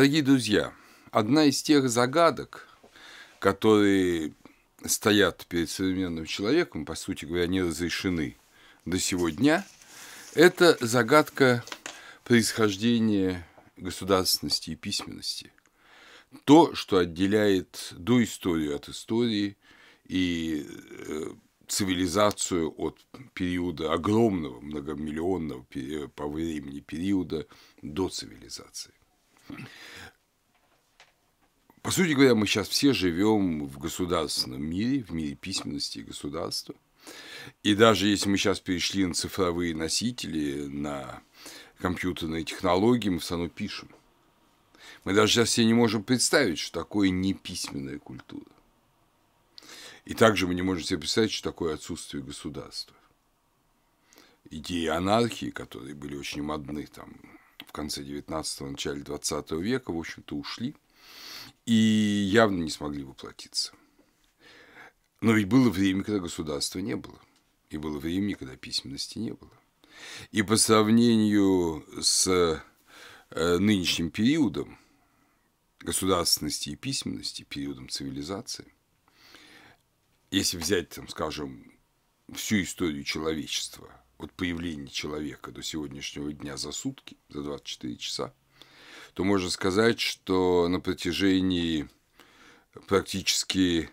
Дорогие друзья, одна из тех загадок, которые стоят перед современным человеком, по сути говоря, не разрешены до сего дня, это загадка происхождения государственности и письменности. То, что отделяет доисторию от истории и э, цивилизацию от периода огромного многомиллионного по времени периода до цивилизации. По сути говоря, мы сейчас все живем в государственном мире, в мире письменности и государства. И даже если мы сейчас перешли на цифровые носители, на компьютерные технологии, мы все равно пишем. Мы даже сейчас себе не можем представить, что такое неписьменная культура. И также мы не можем себе представить, что такое отсутствие государства. Идеи анархии, которые были очень модны там в конце 19-го, начале 20 века, в общем-то, ушли и явно не смогли воплотиться. Но ведь было время, когда государства не было, и было время, когда письменности не было. И по сравнению с э, нынешним периодом государственности и письменности, периодом цивилизации, если взять, там, скажем, всю историю человечества – от появления человека до сегодняшнего дня за сутки, за 24 часа, то можно сказать, что на протяжении практически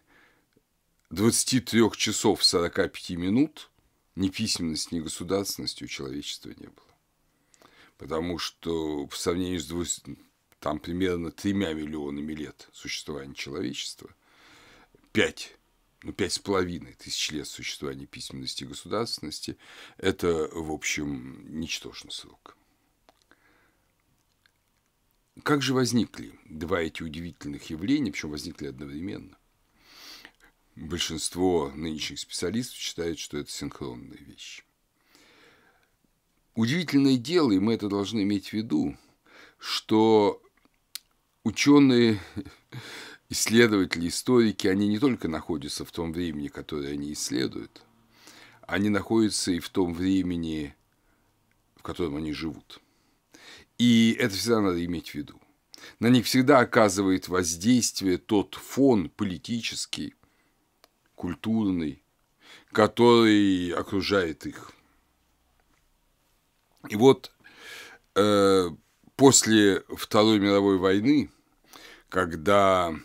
23 часов 45 минут ни письменности, ни государственности у человечества не было. Потому что в сравнении с двумя, там примерно тремя миллионами лет существования человечества, пять ну, пять с половиной тысяч лет существования письменности и государственности, это, в общем, ничтожный срок. Как же возникли два эти удивительных явления, причем возникли одновременно? Большинство нынешних специалистов считают, что это синхронные вещи. Удивительное дело, и мы это должны иметь в виду, что ученые исследователи, историки, они не только находятся в том времени, которое они исследуют, они находятся и в том времени, в котором они живут. И это всегда надо иметь в виду. На них всегда оказывает воздействие тот фон политический, культурный, который окружает их. И вот э, после Второй мировой войны, когда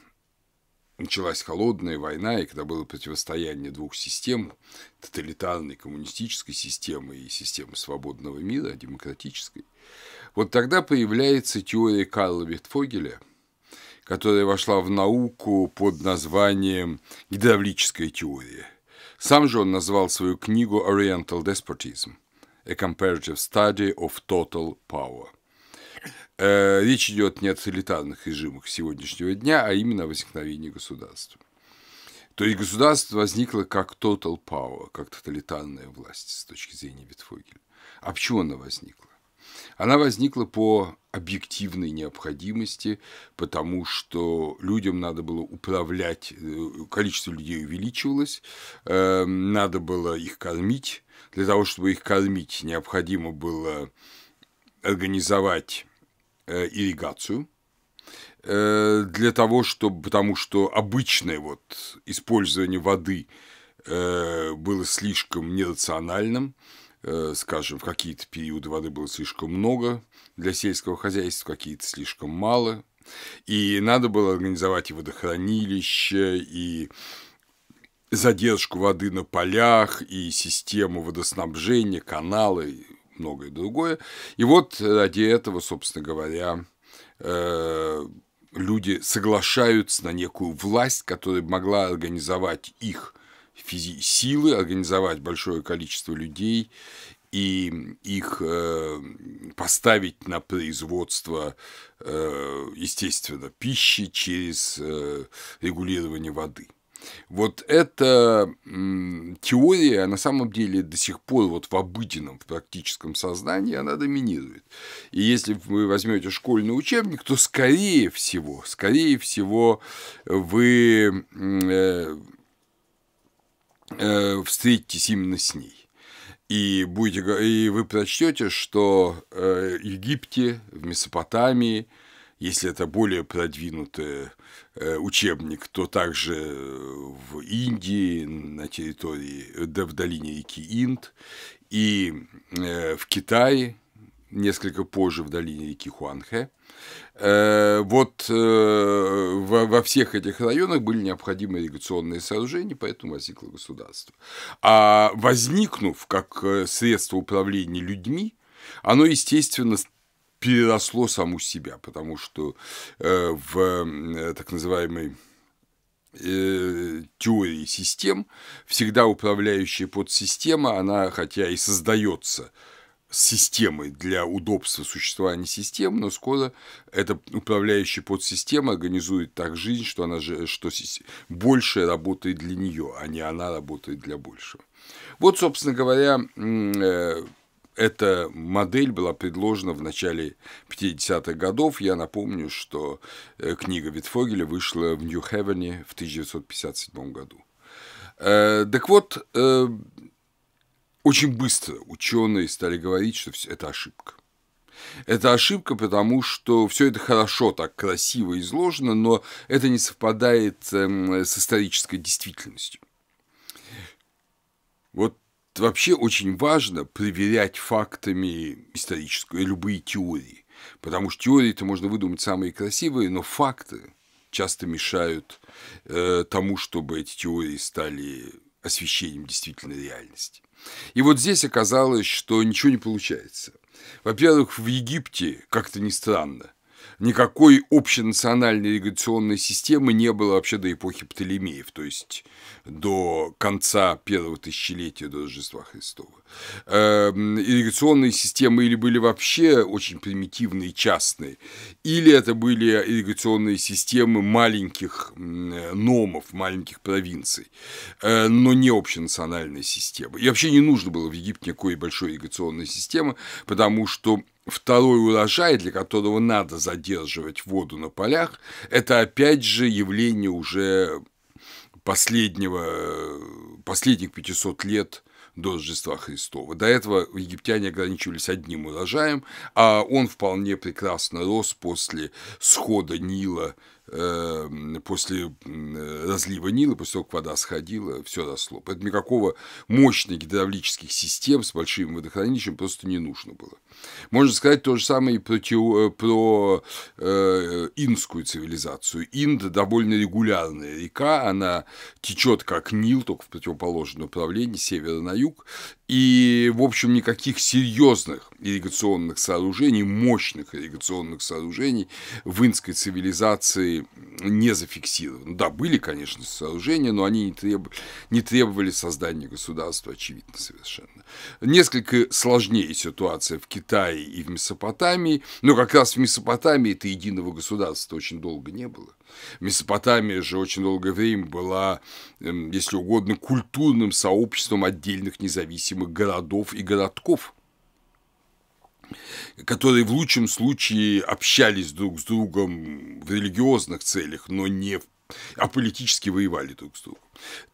Началась холодная война, и когда было противостояние двух систем, тоталитарной коммунистической системы и системы свободного мира, демократической, вот тогда появляется теория Карла Вертфогеля, которая вошла в науку под названием «Гидравлическая теория». Сам же он назвал свою книгу «Oriental Despotism – A Comparative Study of Total Power». Э, речь идет не о тоталитарных режимах сегодняшнего дня, а именно о возникновении государства. То есть государство возникло как total power, как тоталитарная власть с точки зрения Витфогеля. А почему она возникла? Она возникла по объективной необходимости, потому что людям надо было управлять, э, количество людей увеличивалось, э, надо было их кормить. Для того, чтобы их кормить, необходимо было организовать Э, ирригацию э, для того, чтобы, потому что обычное вот использование воды э, было слишком нерациональным, скажем, в какие-то периоды воды было слишком много для сельского хозяйства, какие-то слишком мало, и надо было организовать и водохранилище, и задержку воды на полях, и систему водоснабжения, каналы, многое другое. И вот э, ради этого, собственно говоря, э, люди соглашаются на некую власть, которая могла организовать их физи- силы, организовать большое количество людей и их э, поставить на производство, э, естественно, пищи через э, регулирование воды – вот эта теория, а на самом деле, до сих пор вот в обыденном, в практическом сознании она доминирует. И если вы возьмете школьный учебник, то, скорее всего, скорее всего, вы э, э, встретитесь именно с ней и будете и вы прочтете, что в э, Египте, в Месопотамии если это более продвинутый э, учебник, то также э, в Индии, на территории, да, в долине реки Инд, и э, в Китае, несколько позже в долине реки Хуанхэ. Вот во всех этих районах были необходимы ирригационные сооружения, поэтому возникло государство. А возникнув как средство управления людьми, оно, естественно, переросло саму себя, потому что э, в э, так называемой э, теории систем, всегда управляющая подсистема, она хотя и создается системой для удобства существования систем, но скоро эта управляющая подсистема организует так жизнь, что она же, что большее работает для нее, а не она работает для большего. Вот, собственно говоря, эта модель была предложена в начале 50-х годов. Я напомню, что э, книга Витфогеля вышла в Нью-Хевене в 1957 году. Э, так вот, э, очень быстро ученые стали говорить, что это ошибка. Это ошибка, потому что все это хорошо, так красиво изложено, но это не совпадает эм, с исторической действительностью. Вот Вообще очень важно проверять фактами историческую, любые теории, потому что теории-то можно выдумать самые красивые, но факты часто мешают э, тому, чтобы эти теории стали освещением действительной реальности. И вот здесь оказалось, что ничего не получается. Во-первых, в Египте, как-то не странно, никакой общенациональной ирригационной системы не было вообще до эпохи Птолемеев, то есть до конца первого тысячелетия до Рождества Христова. Эм, ирригационные системы или были вообще очень примитивные, частные, или это были ирригационные системы маленьких номов, маленьких провинций, э, но не общенациональной системы. И вообще не нужно было в Египте никакой большой ирригационной системы, потому что Второй урожай, для которого надо задерживать воду на полях, это опять же явление уже последнего, последних 500 лет до Рождества Христова. До этого египтяне ограничивались одним урожаем, а он вполне прекрасно рос после схода Нила Эм, после э, разлива Нила, после того, как вода сходила, все росло. Поэтому никакого мощных гидравлических систем с большим водохранилищем просто не нужно было. Можно сказать то же самое и про, тео... Э, про э, индскую цивилизацию. Инда довольно регулярная река, она течет как Нил, только в противоположном направлении, с севера на юг, и, в общем, никаких серьезных ирригационных сооружений, мощных ирригационных сооружений в инской цивилизации не зафиксировано. Да, были, конечно, сооружения, но они не, треб... не требовали создания государства, очевидно совершенно. Несколько сложнее ситуация в Китае и в Месопотамии, но как раз в Месопотамии это единого государства очень долго не было. Месопотамия же очень долгое время была, эм, если угодно, культурным сообществом отдельных независимых городов и городков которые в лучшем случае общались друг с другом в религиозных целях, но не в а политически воевали друг с другом.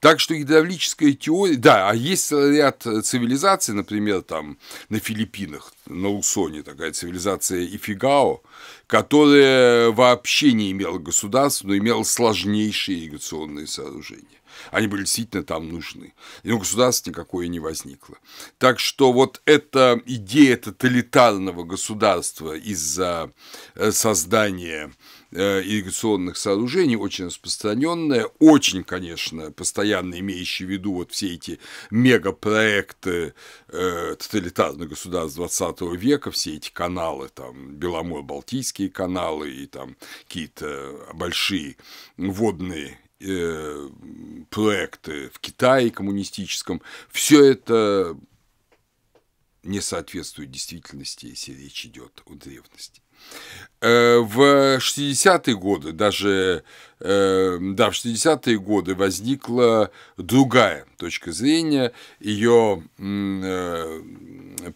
Так что гидравлическая теория, да, а есть ряд э, цивилизаций, например, там на Филиппинах, на Усоне такая цивилизация Ифигао, которая вообще не имела государства, но имела сложнейшие ирригационные сооружения. Они были действительно там нужны. И государства никакое не возникло. Так что вот эта идея тоталитарного государства из-за э, создания э, ирригационных сооружений, очень распространенная, очень, конечно, постоянно имеющая в виду вот все эти мегапроекты э, тоталитарных государств 20 века, все эти каналы, там, Беломор-Балтийские каналы и там какие-то большие водные Э, проекты в Китае коммунистическом, все это не соответствует действительности, если речь идет о древности. Э, в 60-е годы, даже э, да, в 60-е годы возникла другая точка зрения. Ее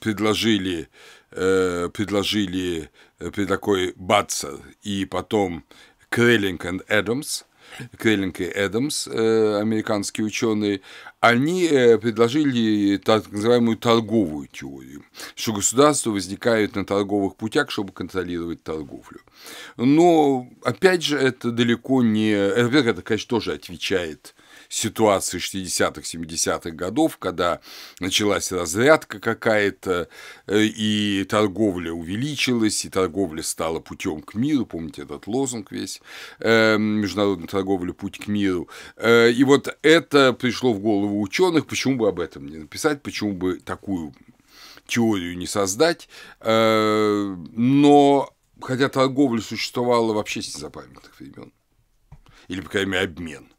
предложили, предложили при такой Батцер и потом Креллинг и Эдамс – Креллинг и Эдамс, э, американские ученые, они э, предложили так называемую торговую теорию, что государства возникают на торговых путях, чтобы контролировать торговлю. Но, опять же, это далеко не... Э, это, конечно, тоже отвечает ситуации 60-х, 70-х годов, когда началась разрядка какая-то, э, и торговля увеличилась, и торговля стала путем к миру, помните этот лозунг весь, эм, международная торговля – путь к миру. Э, и вот это пришло в голову ученых, почему бы об этом не написать, почему бы такую теорию не создать, э, но хотя торговля существовала вообще с незапамятных времен, или, по крайней мере, обмен –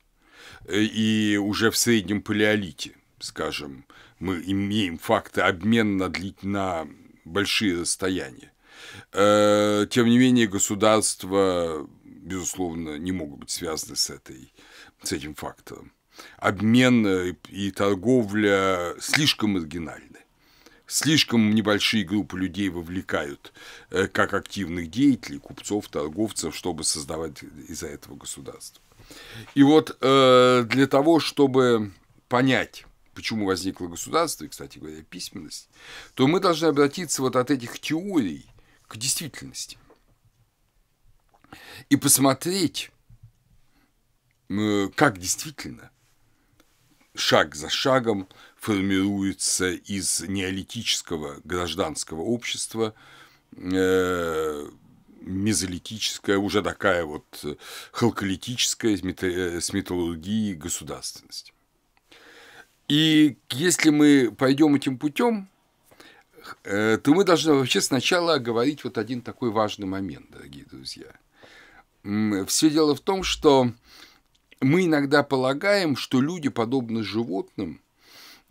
Э, и уже в среднем палеолите, скажем, мы имеем факты обмена на, длить, на большие расстояния. Э, тем не менее, государства, безусловно, не могут быть связаны с, этой, с этим фактором. Обмен э, и торговля слишком маргинальны. Слишком небольшие группы людей вовлекают как активных деятелей, купцов, торговцев, чтобы создавать из-за этого государство. И вот э, для того, чтобы понять, почему возникло государство, и, кстати говоря, письменность, то мы должны обратиться вот от этих теорий к действительности и посмотреть, э, как действительно шаг за шагом формируется из неолитического гражданского общества э, мезолитическая, уже такая вот э, халколитическая э, с металлургией государственность И если мы пойдем этим путем, э, то мы должны вообще сначала говорить вот один такой важный момент, дорогие друзья. Все дело в том, что мы иногда полагаем, что люди, подобно животным,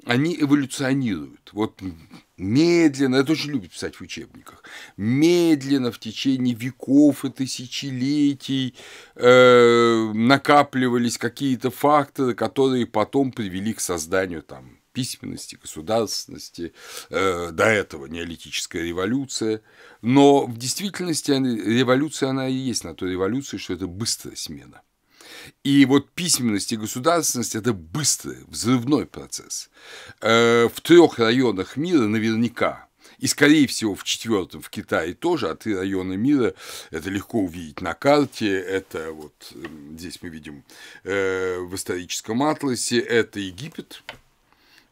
они эволюционируют. Вот Медленно, это очень любят писать в учебниках, медленно в течение веков и тысячелетий э, накапливались какие-то факторы, которые потом привели к созданию там, письменности, государственности, э, до этого неолитическая революция. Но в действительности революция, она и есть на той революции, что это быстрая смена – и вот письменность и государственность – это быстрый, взрывной процесс. Э, в трех районах мира наверняка и, скорее всего, в четвертом в Китае тоже, а три района мира это легко увидеть на карте. Это вот эм, здесь мы видим э, в историческом атласе, это Египет,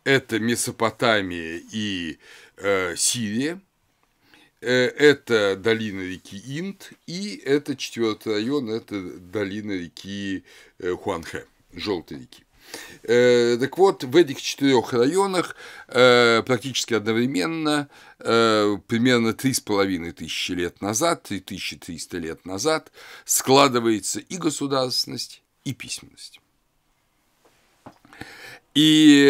это Месопотамия и э, Сирия – Э, это долина реки Инд, и это четвертый район, это долина реки э, Хуанхэ, желтой реки. Э, так вот, в этих четырех районах практически одновременно, примерно три с половиной тысячи лет назад, 3300 лет назад, складывается и государственность, и письменность. И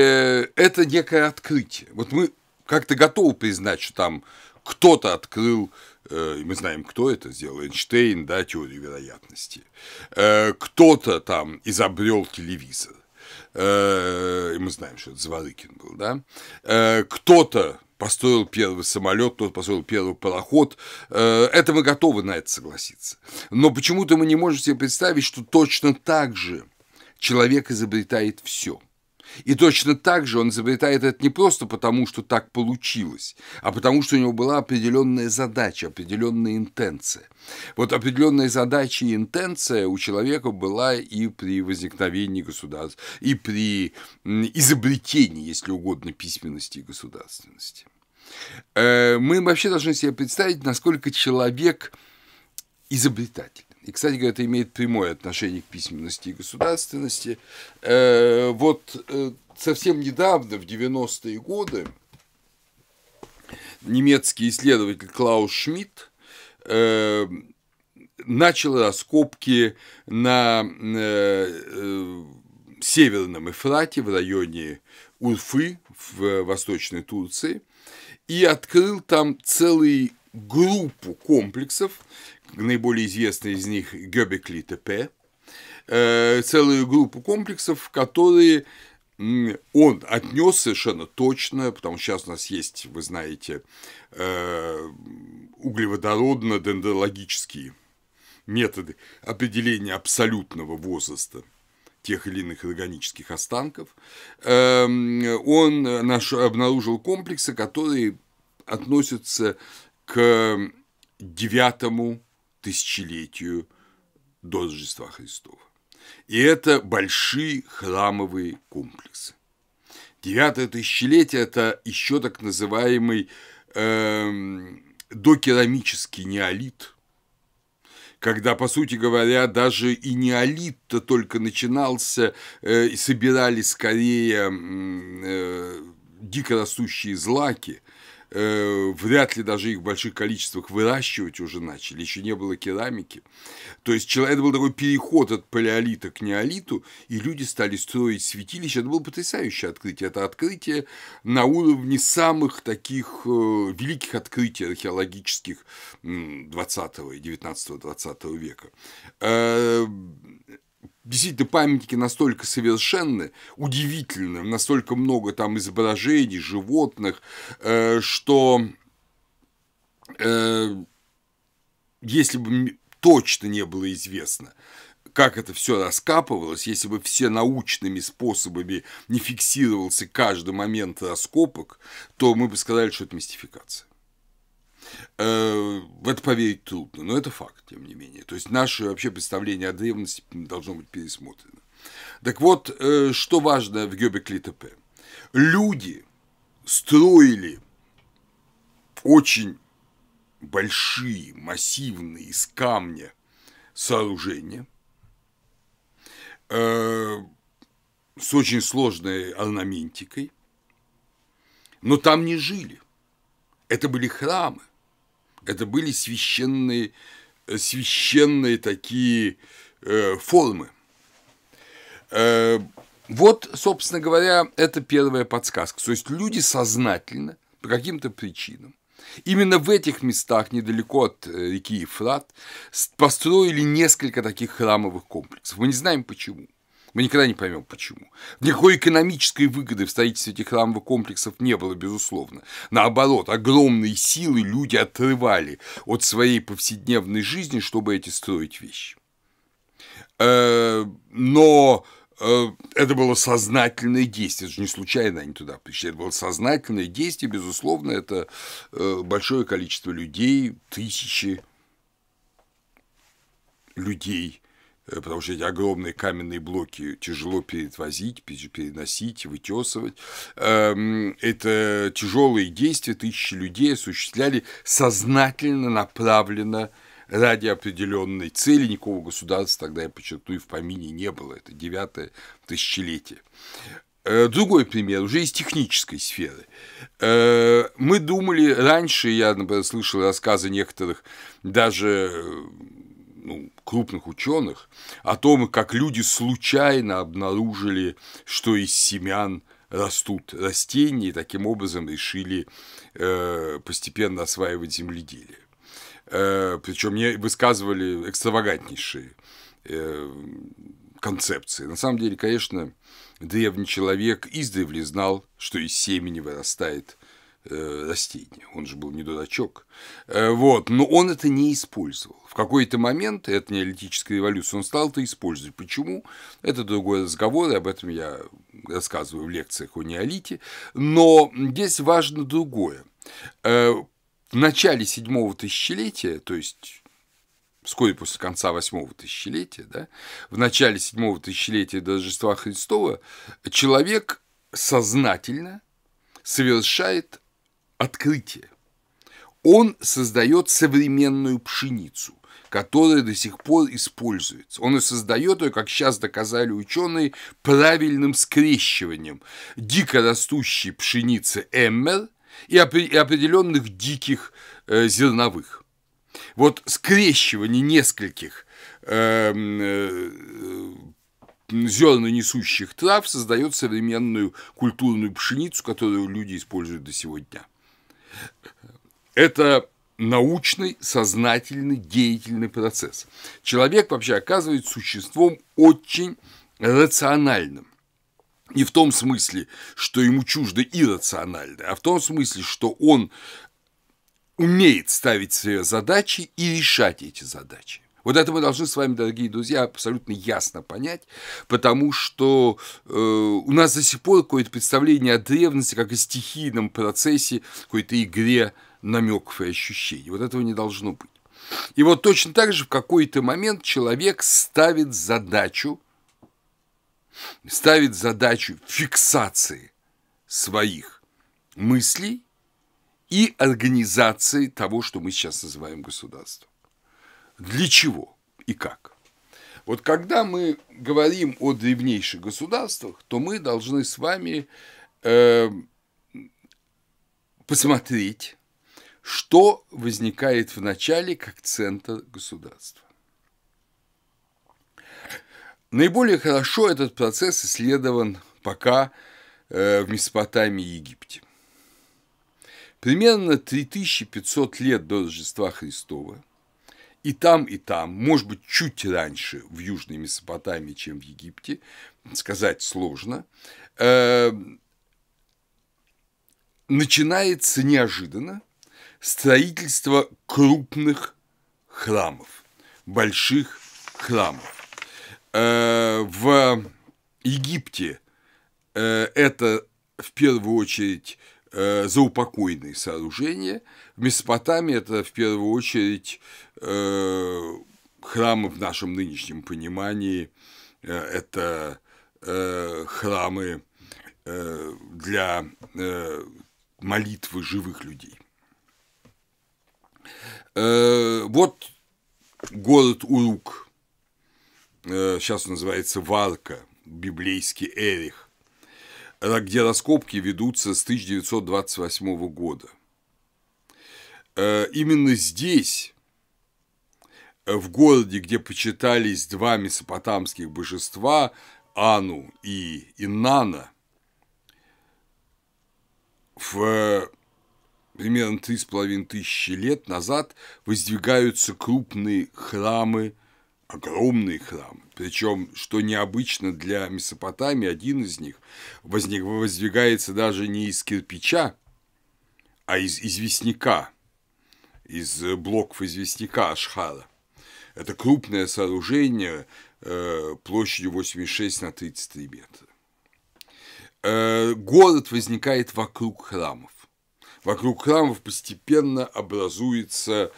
это некое открытие. Вот мы как-то готовы признать, что там кто-то открыл э, мы знаем, кто это сделал, Эйнштейн, да, теорию вероятности. Э, кто-то там изобрел телевизор. Э, мы знаем, что это Зворыкин был, да. Кто-то построил первый самолет, кто построил первый пароход. Это мы готовы на это согласиться. Но почему-то мы не можем себе представить, что точно так же человек изобретает все – и точно так же он изобретает это не просто потому, что так получилось, а потому, что у него была определенная задача, определенная интенция. Вот определенная задача и интенция у человека была и при возникновении государства, и при изобретении, если угодно, письменности и государственности. Э, мы вообще должны себе представить, насколько человек изобретатель. И, кстати говоря, это имеет прямое отношение к письменности и государственности. Э, вот э, совсем недавно, в 90-е годы, немецкий исследователь Клаус Шмидт э, начал раскопки на Северном Эфрате в районе Урфы в Восточной Турции и открыл там целый группу комплексов, наиболее известный из них Гёбекли ТП, э, целую группу комплексов, которые он отнес совершенно точно, потому что сейчас у нас есть, вы знаете, э, углеводородно-дендрологические методы определения абсолютного возраста тех или иных органических останков, эм, он э, наш, обнаружил комплексы, которые относятся к девятому тысячелетию до Рождества Христова. И это большие храмовые комплексы. Девятое тысячелетие – это еще так называемый э, докерамический неолит, когда, по сути говоря, даже и неолит-то только начинался, э, и собирали скорее э, дикорастущие злаки – э, вряд ли даже их в больших количествах выращивать уже начали, еще не было керамики. То есть это был такой переход от палеолита к неолиту, и люди стали строить святилища. Это было потрясающее открытие. Это открытие на уровне самых таких э, великих открытий археологических 20 и 19-20 века. Э, действительно памятники настолько совершенны, удивительны, настолько много там изображений, животных, э, что э, если бы точно не было известно, как это все раскапывалось, если бы все научными способами не фиксировался каждый момент раскопок, то мы бы сказали, что это мистификация. Э, в это поверить трудно, но это факт, тем не менее. То есть наше вообще представление о древности должно быть пересмотрено. Так вот, э, что важно в Гёбеклитепе? Люди строили очень большие, массивные, из камня сооружения э, с очень сложной орнаментикой, но там не жили. Это были храмы. Это были священные, э, священные такие э, формы. Э, вот, собственно говоря, это первая подсказка. То есть люди сознательно, по каким-то причинам, Именно в этих местах, недалеко от э, реки Ефрат, построили несколько таких храмовых комплексов. Мы не знаем почему. Мы никогда не поймем, почему. Никакой экономической выгоды в строительстве этих храмовых комплексов не было, безусловно. Наоборот, огромные силы люди отрывали от своей повседневной жизни, чтобы эти строить вещи. Э, но э, это было сознательное действие, это же не случайно они туда пришли, это было сознательное действие, безусловно, это э, большое количество людей, тысячи людей – Э, потому что эти огромные каменные блоки тяжело перевозить, переносить, вытесывать. Эм, это тяжелые действия, тысячи людей осуществляли сознательно, направленно ради определенной цели никакого государства тогда, я подчеркну, и в помине не было. Это девятое тысячелетие. Э, другой пример, уже из технической сферы. Э, мы думали раньше, я, например, слышал рассказы некоторых даже ну, крупных ученых о том, как люди случайно обнаружили, что из семян растут растения, и таким образом решили э, постепенно осваивать земледелие. Э, Причем мне высказывали экстравагантнейшие э, концепции. На самом деле, конечно, древний человек издревле знал, что из семени вырастает Э, растения. Он же был не дурачок. Э, вот. Но он это не использовал. В какой-то момент, это неолитическая революция, он стал это использовать. Почему? Это другой разговор, и об этом я рассказываю в лекциях о неолите. Но здесь важно другое. Э, в начале седьмого тысячелетия, то есть вскоре после конца восьмого тысячелетия, да, в начале седьмого тысячелетия до Рождества Христова, человек сознательно совершает открытие. Он создает современную пшеницу, которая до сих пор используется. Он и создает ее, как сейчас доказали ученые, правильным скрещиванием дико растущей пшеницы эммер и определенных диких э, зерновых. Вот скрещивание нескольких эм, э, несущих трав создает современную культурную пшеницу, которую люди используют до сегодня. Это научный, сознательный, деятельный процесс. Человек вообще оказывается существом очень рациональным. Не в том смысле, что ему чуждо иррациональное, а в том смысле, что он умеет ставить себе задачи и решать эти задачи. Вот это мы должны с вами, дорогие друзья, абсолютно ясно понять, потому что э, у нас до сих пор какое-то представление о древности как о стихийном процессе, какой-то игре намеков и ощущений. Вот этого не должно быть. И вот точно так же в какой-то момент человек ставит задачу, ставит задачу фиксации своих мыслей и организации того, что мы сейчас называем государством для чего и как. Вот когда мы говорим о древнейших государствах, то мы должны с вами э, посмотреть, что возникает в начале как центр государства. Наиболее хорошо этот процесс исследован пока э, в Месопотамии и Египте. Примерно 3500 лет до Рождества Христова и там, и там, может быть, чуть раньше в Южной Месопотамии, чем в Египте, сказать сложно, э, начинается неожиданно строительство крупных храмов, больших храмов. Э, в Египте э, это в первую очередь Э, заупокойные сооружения. В Месопотамии это в первую очередь э, храмы в нашем нынешнем понимании. Э, это храмы для молитвы живых людей. вот город Урук, э, сейчас называется Варка, библейский Эрих, Э, где раскопки ведутся с 1928 года. Э, именно здесь, э, в городе, где почитались два месопотамских божества, Ану и Инанна, в примерно половиной тысячи лет назад воздвигаются крупные храмы, огромные храмы причем, что необычно для Месопотамии, один из них возник, воздвигается даже не из кирпича, а из известняка, из э, блоков известняка Ашхара. Это крупное сооружение э, площадью 86 на 33 метра. Э, город возникает вокруг храмов. Вокруг храмов постепенно образуется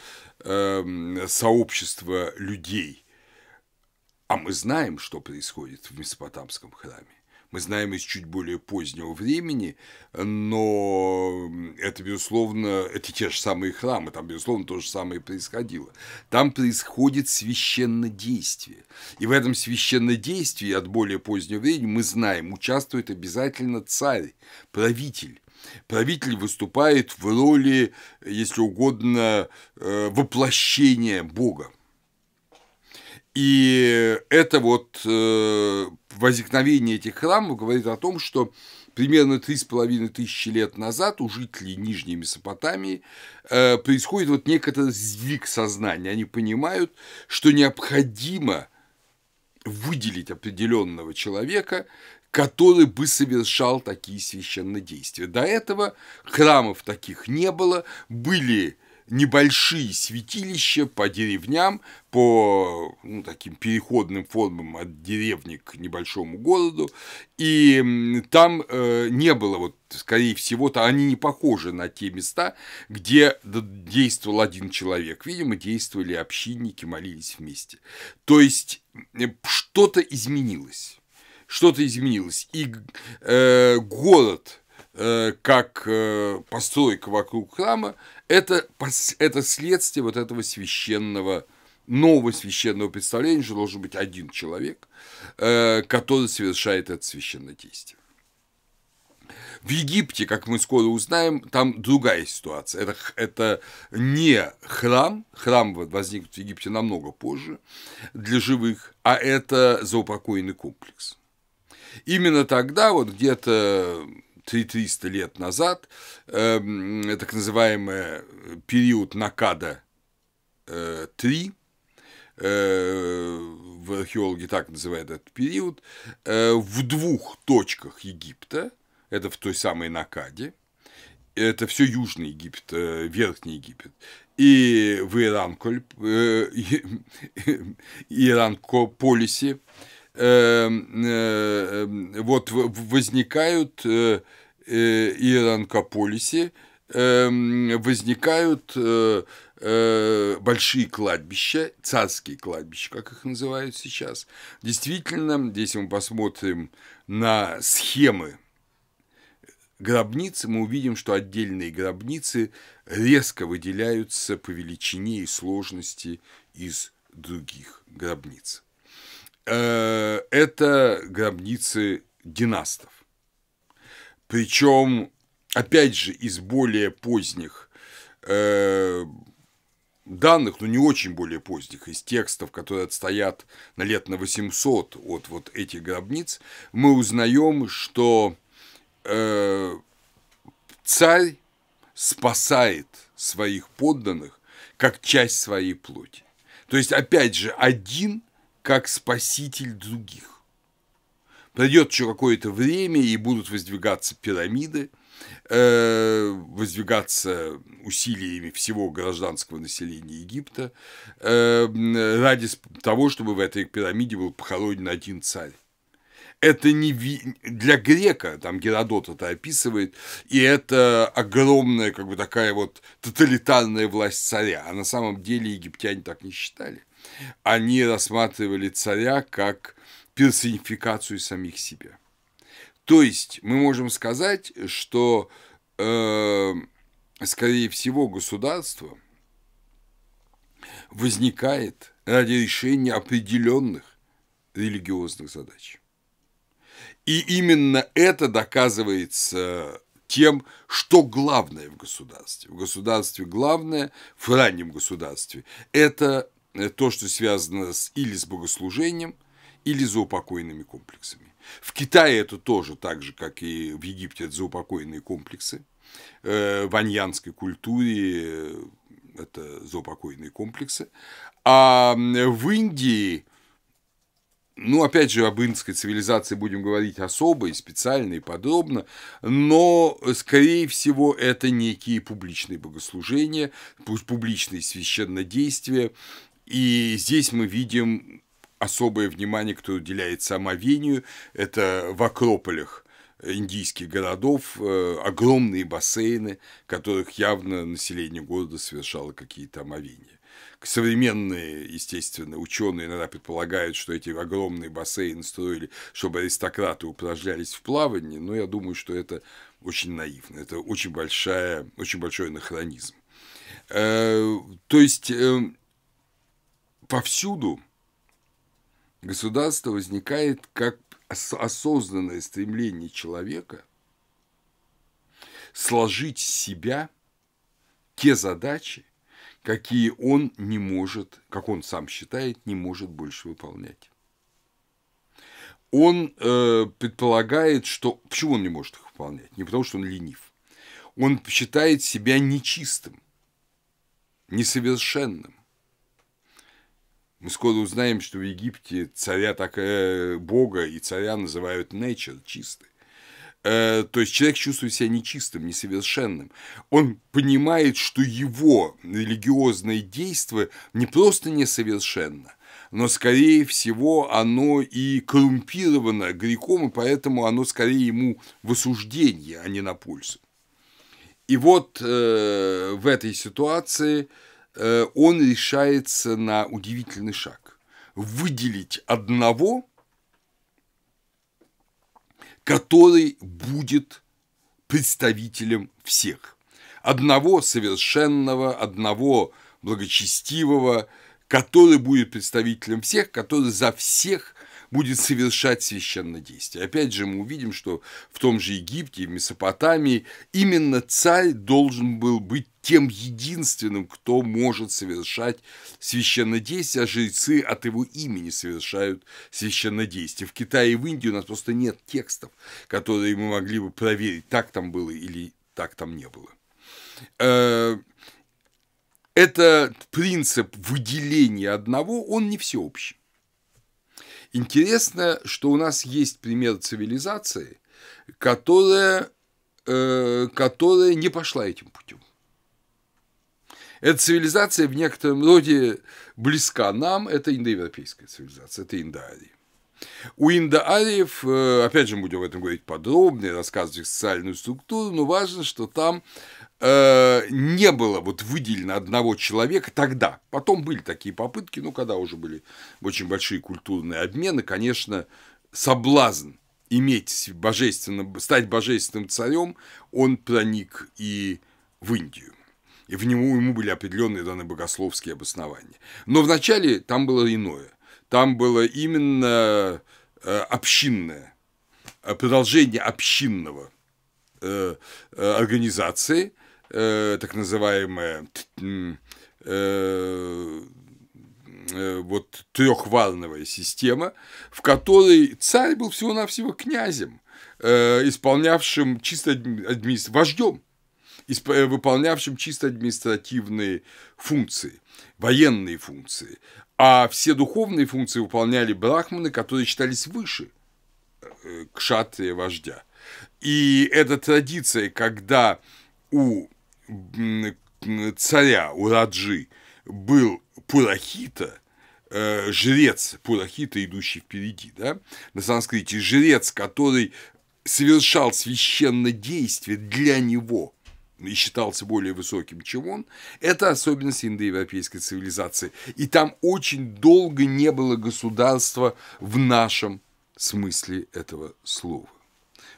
эм, сообщество людей, а мы знаем, что происходит в Месопотамском храме. Мы знаем из чуть более позднего времени, но это, безусловно, это те же самые храмы, там, безусловно, то же самое происходило. Там происходит священное действие. И в этом священном действии от более позднего времени мы знаем, участвует обязательно царь, правитель. Правитель выступает в роли, если угодно, э, воплощения Бога. И это вот э, возникновение этих храмов говорит о том, что примерно три с половиной тысячи лет назад у жителей Нижней Месопотамии э, происходит вот некоторый сдвиг сознания. Они понимают, что необходимо выделить определенного человека, который бы совершал такие священные действия. До этого храмов таких не было, были небольшие святилища по деревням, по ну, таким переходным формам от деревни к небольшому городу, и там э, не было, вот, скорее всего-то, они не похожи на те места, где действовал один человек. Видимо, действовали общинники, молились вместе. То есть что-то изменилось, что-то изменилось, и э, город э, – как э, постройка вокруг храма, это, это следствие вот этого священного, нового священного представления, что должен быть один человек, э, который совершает это священное действие. В Египте, как мы скоро узнаем, там другая ситуация. Это, это не храм, храм возник в Египте намного позже для живых, а это заупокойный комплекс. Именно тогда, вот где-то 300 лет назад, э, так называемый э, период Накада э, 3, э, в археологи так называют этот период, э, в двух точках Египта, это в той самой Накаде, это все Южный Египет, э, Верхний Египет, и в Иранколь, э, Иранкополисе, э, Эм, э, эм, вот возникают э, э, и Ранкополисе эм, возникают большие кладбища, царские кладбища, как их называют сейчас. Действительно, если мы посмотрим на схемы гробниц, мы увидим, что отдельные гробницы резко выделяются по величине и сложности из других гробниц. Э, это гробницы династов. Причем, опять же, из более поздних э, данных, но ну, не очень более поздних, из текстов, которые отстоят на лет на 800 от вот этих гробниц, мы узнаем, что э, царь спасает своих подданных как часть своей плоти. То есть, опять же, один – как спаситель других. Пройдет еще какое-то время, и будут воздвигаться пирамиды, э, воздвигаться усилиями всего гражданского населения Египта э, ради того, чтобы в этой пирамиде был похоронен один царь. Это не для грека, там Геродот это описывает, и это огромная, как бы такая вот тоталитарная власть царя, а на самом деле египтяне так не считали. Они рассматривали царя как персонификацию самих себя. То есть мы можем сказать, что, э, скорее всего, государство возникает ради решения определенных религиозных задач. И именно это доказывается тем, что главное в государстве. В государстве главное, в раннем государстве, это Э, то, что связано с, или с богослужением, или с заупокойными комплексами. В Китае это тоже так же, как и в Египте, это заупокойные комплексы. Э, в аньянской культуре э, это заупокойные комплексы. А в Индии, ну, опять же, об индской цивилизации будем говорить особо и специально и подробно, но, скорее всего, это некие публичные богослужения, публичные священнодействия, и здесь мы видим особое внимание, кто уделяет самовению, это в Акрополях индийских городов, э, огромные бассейны, которых явно население города совершало какие-то омовения. Современные, естественно, ученые иногда предполагают, что эти огромные бассейны строили, чтобы аристократы упражнялись в плавании, но я думаю, что это очень наивно, это очень, большая, очень большой анахронизм. Э, то есть эм, повсюду государство возникает как осознанное стремление человека сложить с себя те задачи, какие он не может, как он сам считает, не может больше выполнять. Он э, предполагает, что... Почему он не может их выполнять? Не потому, что он ленив. Он считает себя нечистым, несовершенным. Мы скоро узнаем, что в Египте царя так, э, бога и царя называют нечер, чистый. Э, то есть человек чувствует себя нечистым, несовершенным. Он понимает, что его религиозное действие не просто несовершенно, но, скорее всего, оно и коррумпировано греком, и поэтому оно скорее ему в осуждение, а не на пользу. И вот э, в этой ситуации – Э, он решается на удивительный шаг – выделить одного, который будет представителем всех. Одного совершенного, одного благочестивого, который будет представителем всех, который за всех будет совершать священное действие. Опять же, мы увидим, что в том же Египте и в Месопотамии именно царь должен был быть тем единственным, кто может совершать священное действие, а жрецы от его имени совершают священное действие. В Китае и в Индии у нас просто нет текстов, которые мы могли бы проверить, так там было или так там не было. Э, это принцип выделения одного, он не всеобщий. Интересно, что у нас есть пример цивилизации, которая, э, которая не пошла этим путем. Эта цивилизация в некотором роде близка нам, это индоевропейская цивилизация, это индоария. У индоариев, э, опять же, будем в этом говорить подробнее, рассказывать их социальную структуру, но важно, что там Э, не было вот выделено одного человека тогда. Потом были такие попытки, ну, когда уже были очень большие культурные обмены, конечно, соблазн иметь божественным, стать божественным царем, он проник и в Индию. И в него ему были определенные данные богословские обоснования. Но вначале там было иное. Там было именно э, общинное, э, продолжение общинного организации, э, так называемая э, э, вот трехвалновая система, в которой царь был всего-навсего князем, э, исполнявшим чисто администр вождем, исп... Э, выполнявшим чисто административные функции, военные функции, а все духовные функции выполняли брахманы, которые считались выше э, кшатрия вождя. И эта традиция, когда у царя Ураджи был Пурахита, э, жрец Пурахита, идущий впереди, да, на санскрите, жрец, который совершал священное действие для него и считался более высоким, чем он, это особенность индоевропейской цивилизации. И там очень долго не было государства в нашем смысле этого слова.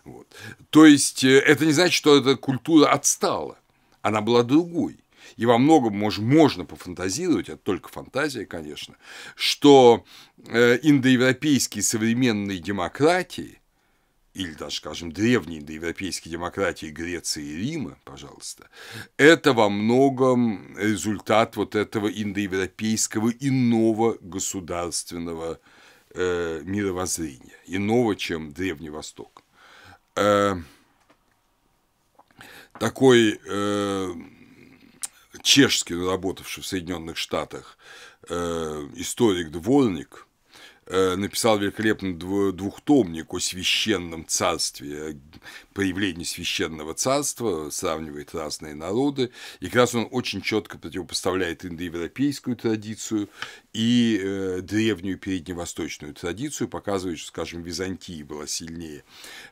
Вот. То есть э, это не значит, что эта культура отстала она была другой. И во многом мож, можно пофантазировать, это только фантазия, конечно, что э, индоевропейские современные демократии, или даже, скажем, древние индоевропейские демократии Греции и Рима, пожалуйста, это во многом результат вот этого индоевропейского иного государственного э, мировоззрения, иного, чем Древний Восток. Э, такой э, чешский, работавший в Соединенных Штатах, э, историк Двольник, Э, написал великолепный двухтомник о священном царстве, э, появлении священного царства, сравнивает разные народы, и как раз он очень четко противопоставляет индоевропейскую традицию и э, древнюю передневосточную традицию, показывает, что, скажем, Византии была сильнее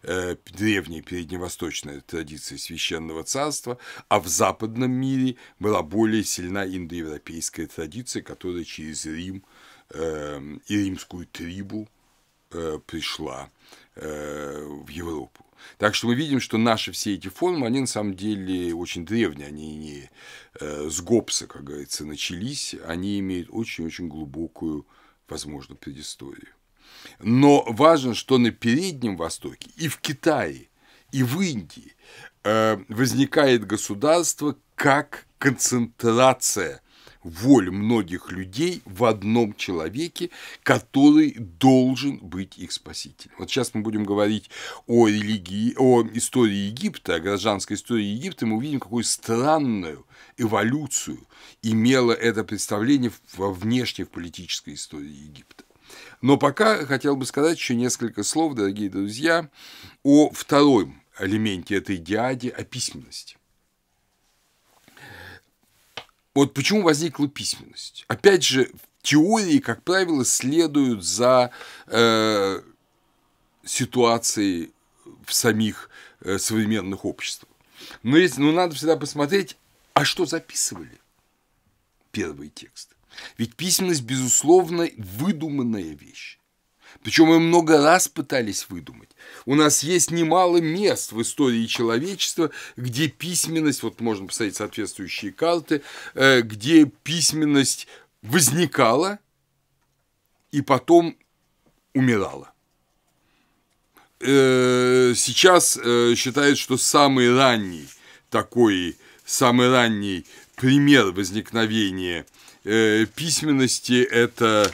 э, древняя передневосточная традиция священного царства, а в западном мире была более сильна индоевропейская традиция, которая через Рим – э, и римскую трибу э, пришла э, в Европу. Так что мы видим, что наши все эти формы, они на самом деле очень древние, они не э, с Гопса, как говорится, начались, они имеют очень-очень глубокую, возможно, предысторию. Но важно, что на Переднем Востоке и в Китае, и в Индии возникает государство как концентрация – воль многих людей в одном человеке, который должен быть их спасителем. Вот сейчас мы будем говорить о религии, о истории Египта, о гражданской истории Египта, мы увидим, какую странную эволюцию имело это представление во внешней в политической истории Египта. Но пока хотел бы сказать еще несколько слов, дорогие друзья, о втором элементе этой диаде, о письменности. Вот почему возникла письменность. Опять же, теории, как правило, следуют за э, ситуацией в самих э, современных обществах. Но, если, ну, надо всегда посмотреть, а что записывали первые тексты. Ведь письменность, безусловно, выдуманная вещь. Причем мы много раз пытались выдумать. У нас есть немало мест в истории человечества, где письменность, вот можно посмотреть соответствующие карты, э, где письменность возникала и потом умирала. Э, сейчас э, считают, что самый ранний такой, самый ранний пример возникновения письменности – это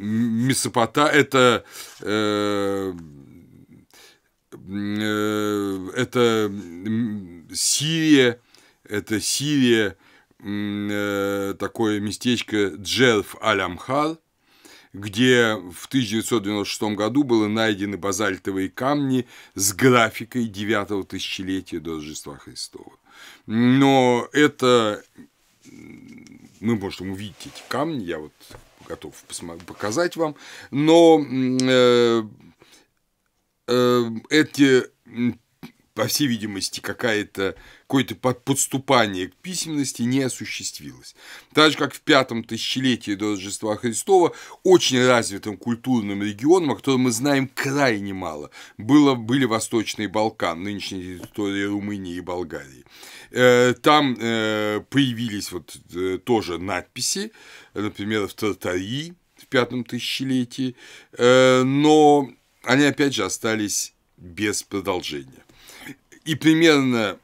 Месопота это э, э, это Сирия, это Сирия, э, такое местечко Джелф Алямхар, где в 1996 году были найдены базальтовые камни с графикой 9 тысячелетия до Рождества Христова. Но это мы можем увидеть эти камни, я вот готов показать вам, но э, э, эти, по всей видимости, какая-то какое-то подступание к письменности не осуществилось. Так же, как в пятом тысячелетии до Рождества Христова, очень развитым культурным регионом, о котором мы знаем крайне мало, было, были Восточные Балкан, нынешние территории Румынии и Болгарии. Э, там э, появились вот э, тоже надписи, например, в Тартарии в пятом тысячелетии, но они опять же остались без продолжения. И примерно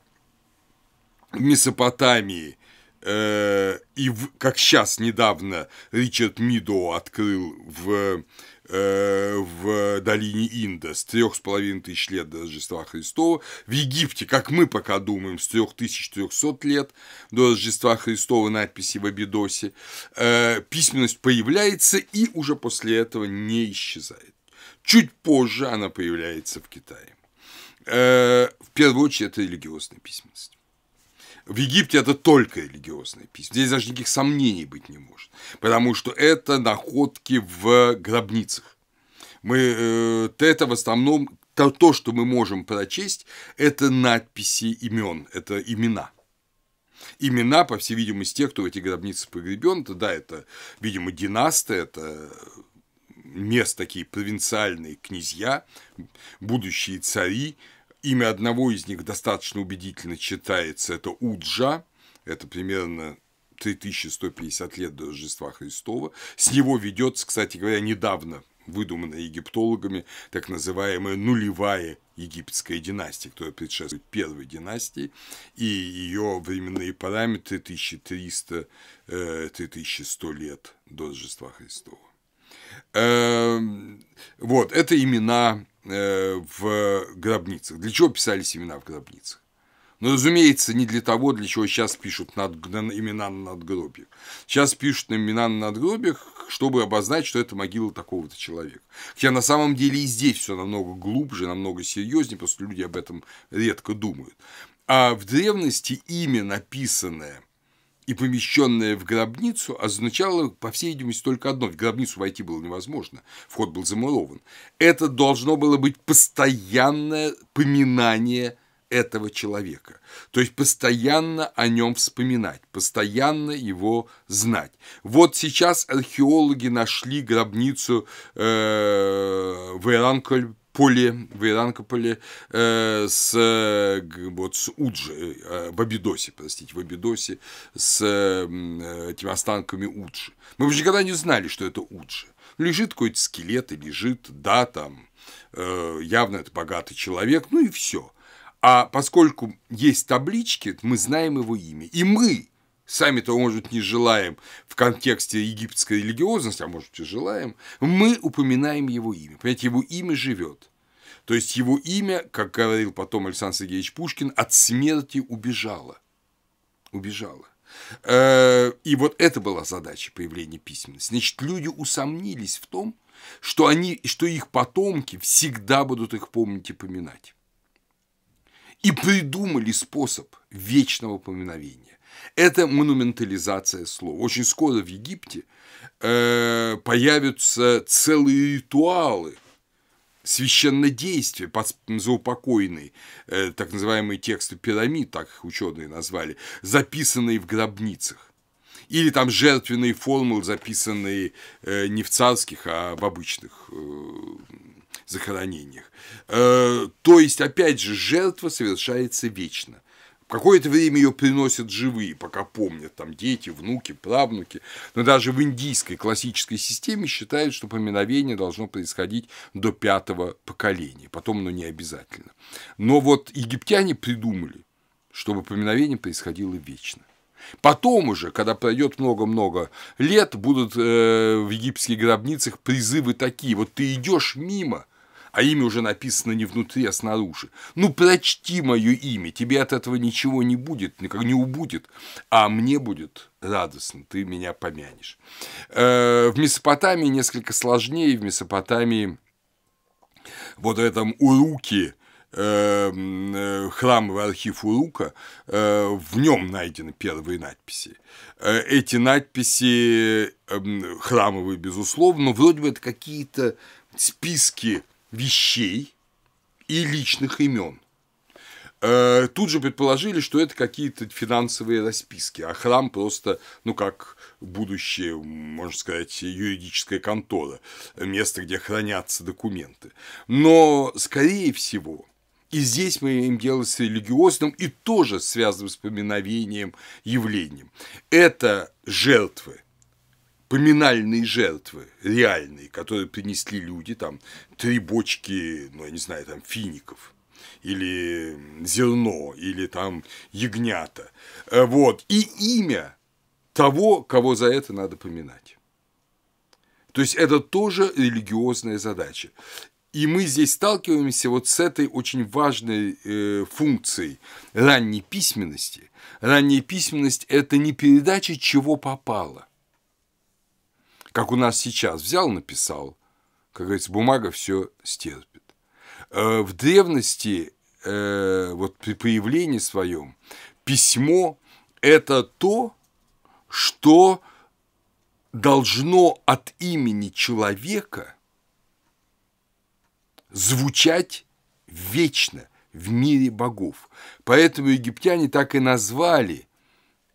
в Месопотамии и в, как сейчас недавно Ричард Мидо открыл в Э, в долине Инда с трех с половиной тысяч лет до Рождества Христова, в Египте, как мы пока думаем, с 3300 лет до Рождества Христова надписи в Абидосе, э, письменность появляется и уже после этого не исчезает. Чуть позже она появляется в Китае. Э, в первую очередь это религиозная письменность в Египте это только религиозное письма. Здесь даже никаких сомнений быть не может, потому что это находки в гробницах. Мы, э, это в основном то, то, что мы можем прочесть, это надписи имен, это имена. Имена, по всей видимости, тех, кто в эти гробницы погребен, это, да, это, видимо, династы, это мест такие провинциальные князья, будущие цари, имя одного из них достаточно убедительно читается, это Уджа, это примерно 3150 лет до Рождества Христова. С него ведется, кстати говоря, недавно выдуманная египтологами так называемая нулевая египетская династия, которая предшествует первой династии, и ее временные параметры 1300-3100 э, лет до Рождества Христова. Эм, вот, это имена э, в гробницах. Для чего писались имена в гробницах? Но, ну, разумеется, не для того, для чего сейчас пишут над, на, имена на надгробиях. Сейчас пишут имена на надгробиях, чтобы обозначить, что это могила такого-то человека. Хотя на самом деле и здесь все намного глубже, намного серьезнее, просто люди об этом редко думают. А в древности имя, написанное и помещенная в гробницу означало, по всей видимости, только одно. В гробницу войти было невозможно, вход был замурован. Это должно было быть постоянное поминание этого человека. То есть постоянно о нем вспоминать, постоянно его знать. Вот сейчас археологи нашли гробницу э, в Иранколь поле, в Иранкополе, э, с, вот, с Уджи, э, в Абидосе, простите, в Абидосе, с э, этими останками Уджи. Мы же никогда не знали, что это Уджи. Лежит какой-то скелет и лежит, да, там, э, явно это богатый человек, ну и все. А поскольку есть таблички, мы знаем его имя. И мы, сами того, может, не желаем в контексте египетской религиозности, а может, и желаем, мы упоминаем его имя. Понимаете, его имя живет. То есть его имя, как говорил потом Александр Сергеевич Пушкин, от смерти убежало. Убежало. Э, и вот это была задача появления письменности. Значит, люди усомнились в том, что, они, что их потомки всегда будут их помнить и поминать. И придумали способ вечного поминовения. Это монументализация слова. Очень скоро в Египте э, появятся целые ритуалы священнодействия заупокойные, э, так называемые тексты пирамид, так их ученые назвали, записанные в гробницах. Или там жертвенные формулы, записанные э, не в царских, а в обычных э, захоронениях. Э, то есть, опять же, жертва совершается вечно. Какое-то время ее приносят живые, пока помнят, там дети, внуки, правнуки. Но даже в индийской классической системе считают, что поминовение должно происходить до пятого поколения, потом оно не обязательно. Но вот египтяне придумали, чтобы поминовение происходило вечно. Потом уже, когда пройдет много-много лет, будут э, в египетских гробницах призывы такие. Вот ты идешь мимо, а имя уже написано не внутри, а снаружи. Ну, прочти мое имя, тебе от этого ничего не будет, никак не убудет, а мне будет радостно, ты меня помянешь. Э, в Месопотамии несколько сложнее, в Месопотамии вот в этом уруке, эм, э, храмовый архив Урука, э, в нем найдены первые надписи. Э, эти надписи эм, храмовые, безусловно, но вроде бы это какие-то списки вещей и личных имен. Э, тут же предположили, что это какие-то финансовые расписки, а храм просто, ну, как будущее, можно сказать, юридическая контора, место, где хранятся документы. Но, скорее всего, и здесь мы имеем дело с религиозным и тоже связанным с поминовением явлением. Это жертвы поминальные жертвы, реальные, которые принесли люди, там, три бочки, ну, я не знаю, там, фиников или зерно, или там ягнята. Э, вот. И имя того, кого за это надо поминать. То есть это тоже религиозная задача. И мы здесь сталкиваемся вот с этой очень важной э, функцией ранней письменности. Ранняя письменность – это не передача чего попало – как у нас сейчас. Взял, написал. Как говорится, бумага все стерпит. Э, в древности, э, вот при появлении своем, письмо – это то, что должно от имени человека звучать вечно в мире богов. Поэтому египтяне так и назвали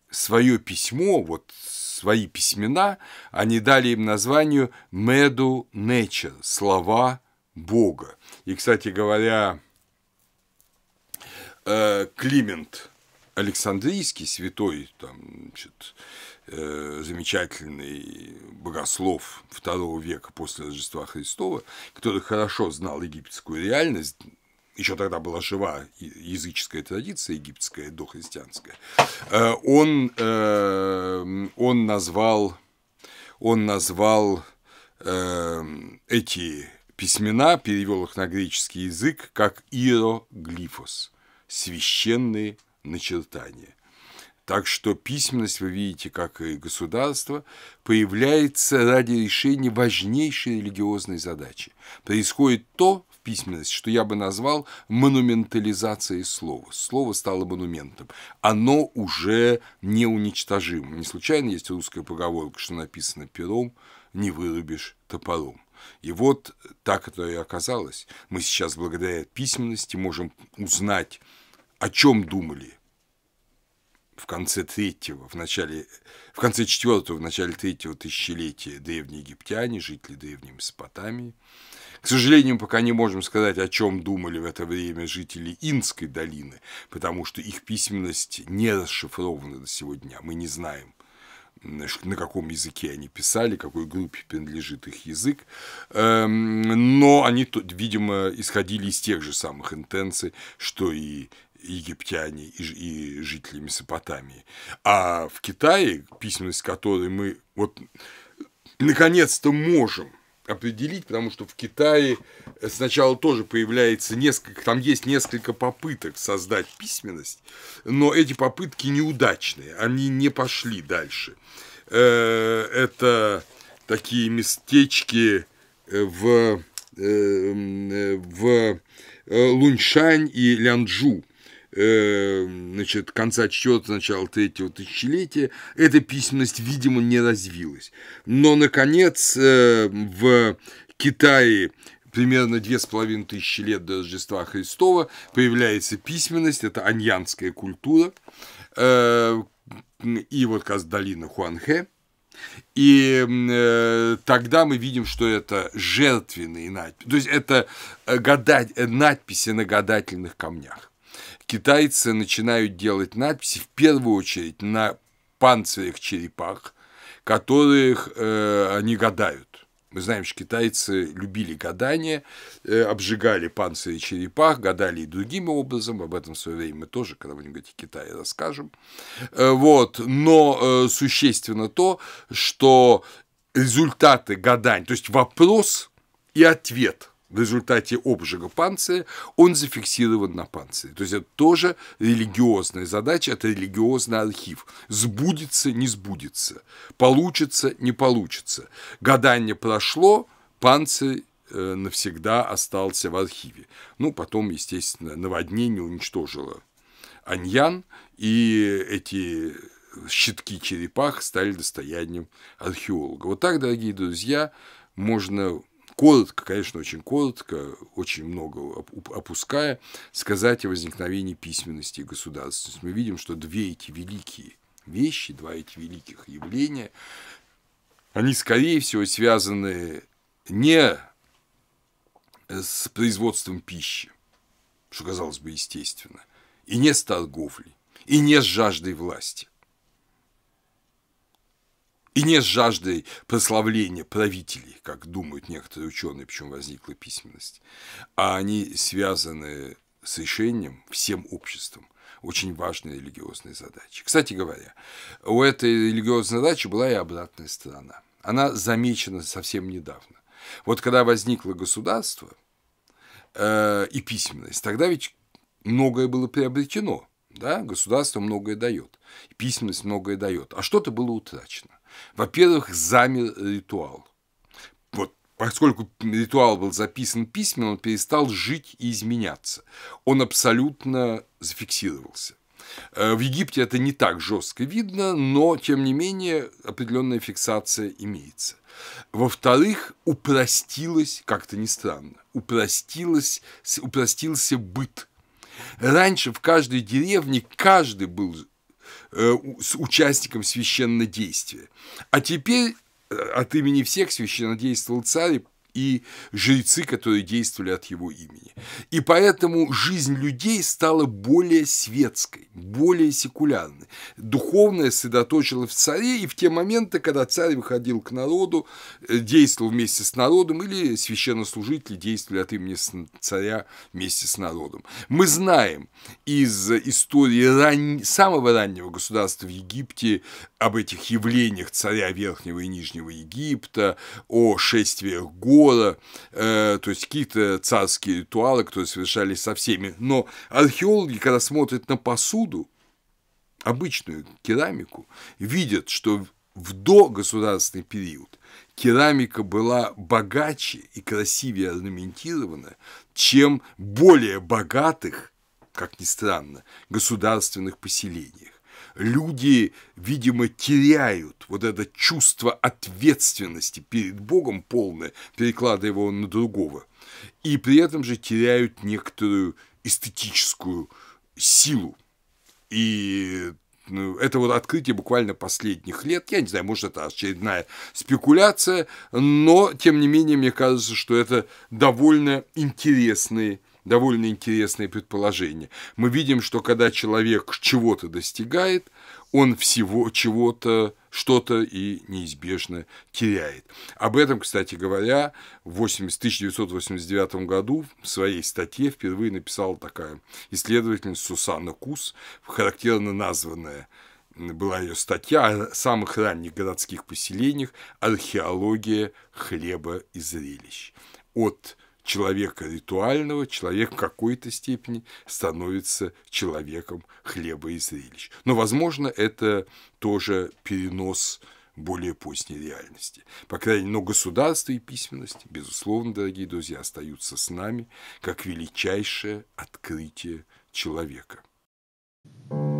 свое письмо, вот свои письмена, они дали им названию «Medu Nature» – «Слова Бога». И, кстати говоря, э, Климент Александрийский, святой, там, значит, э, замечательный богослов второго века после Рождества Христова, который хорошо знал египетскую реальность, еще тогда была жива языческая традиция египетская, дохристианская, э, он, э, он назвал, он назвал э, эти письмена, перевел их на греческий язык, как иероглифос, священные начертания. Так что письменность, вы видите, как и государство, появляется ради решения важнейшей религиозной задачи. Происходит то, письменность, что я бы назвал монументализацией слова. Слово стало монументом. Оно уже неуничтожимо. Не случайно есть русская поговорка, что написано пером, не вырубишь топором. И вот так это и оказалось. Мы сейчас благодаря письменности можем узнать, о чем думали в конце третьего, в начале, в конце четвертого, в начале третьего тысячелетия древние египтяне, жители древней Месопотамии, к сожалению, пока не можем сказать, о чем думали в это время жители Инской долины, потому что их письменность не расшифрована до сегодня. Мы не знаем, на каком языке они писали, какой группе принадлежит их язык, эм, но они, видимо, исходили из тех же самых интенций, что и египтяне и жители Месопотамии. А в Китае, письменность которой мы вот наконец-то можем определить, потому что в Китае э, сначала тоже появляется несколько, там есть несколько попыток создать письменность, но эти попытки неудачные, они не пошли дальше. Э, это такие местечки э, в, в Луньшань и Лянджу, Эм, значит, конца четвертого, начала третьего тысячелетия, эта письменность, видимо, не развилась. Но, наконец, эм, в Китае примерно две с половиной тысячи лет до Рождества Христова появляется письменность, это аньянская культура, эм, и вот как раз долина Хуанхэ. И э, тогда мы видим, что это жертвенные надписи, то есть это э, гадать, надписи на гадательных камнях китайцы начинают делать надписи в первую очередь на панцирях черепах, которых э, они гадают. Мы знаем, что китайцы любили гадание, э, обжигали панцири черепах, гадали и другим образом. Об этом в свое время мы тоже когда-нибудь о Китае расскажем. Э, вот. Но э, существенно то, что результаты гаданий, то есть вопрос и ответ – в результате обжига панциря, он зафиксирован на панцире. То есть это тоже религиозная задача, это религиозный архив. Сбудется, не сбудется, получится, не получится. Гадание прошло, панцирь э, навсегда остался в архиве. Ну, потом, естественно, наводнение уничтожило Аньян, и эти щитки черепах стали достоянием археолога. Вот так, дорогие друзья, можно коротко, конечно, очень коротко, очень много опуская, сказать о возникновении письменности и государственности. Мы видим, что две эти великие вещи, два эти великих явления, они, скорее всего, связаны не с производством пищи, что казалось бы естественно, и не с торговлей, и не с жаждой власти, и не с жаждой прославления правителей, как думают некоторые ученые, почему возникла письменность, а они связаны с решением всем обществом очень важной религиозной задачи. Кстати говоря, у этой религиозной задачи была и обратная сторона. Она замечена совсем недавно. Вот когда возникло государство э, и письменность, тогда ведь многое было приобретено. Да? Государство многое дает, письменность многое дает, а что-то было утрачено. Во-первых, замер ритуал. Вот поскольку ритуал был записан письменно, он перестал жить и изменяться. Он абсолютно зафиксировался. Э, в Египте это не так жестко видно, но, тем не менее, определенная фиксация имеется. Во-вторых, упростилось, как-то не странно, упростилось, упростился быт. Раньше в каждой деревне каждый был Э, с участником священнодействия. А теперь э, от имени всех священнодействовал царь и жрецы, которые действовали от его имени. И поэтому жизнь людей стала более светской, более секулярной. Духовное сосредоточилось в царе, и в те моменты, когда царь выходил к народу, э, действовал вместе с народом, или священнослужители действовали от имени царя вместе с народом. Мы знаем из истории ран... самого раннего государства в Египте об этих явлениях царя Верхнего и Нижнего Египта, о шествиях гор, хора, э, то есть какие-то царские ритуалы, которые совершались со всеми. Но археологи, когда смотрят на посуду, обычную керамику, видят, что в догосударственный период керамика была богаче и красивее орнаментирована, чем более богатых, как ни странно, государственных поселениях люди, видимо, теряют вот это чувство ответственности перед Богом полное, перекладывая его на другого, и при этом же теряют некоторую эстетическую силу. И ну, это вот открытие буквально последних лет. Я не знаю, может, это очередная спекуляция, но, тем не менее, мне кажется, что это довольно интересные довольно интересное предположение. Мы видим, что когда человек чего-то достигает, он всего чего-то, что-то и неизбежно теряет. Об этом, кстати говоря, в 1989 году в своей статье впервые написала такая исследовательница Сусанна Кус, характерно названная была ее статья о самых ранних городских поселениях «Археология хлеба и зрелищ» от человека ритуального, человек в какой-то степени становится человеком хлеба и зрелищ. Но, возможно, это тоже перенос более поздней реальности. По крайней мере, но государство и письменность, безусловно, дорогие друзья, остаются с нами как величайшее открытие человека. thank you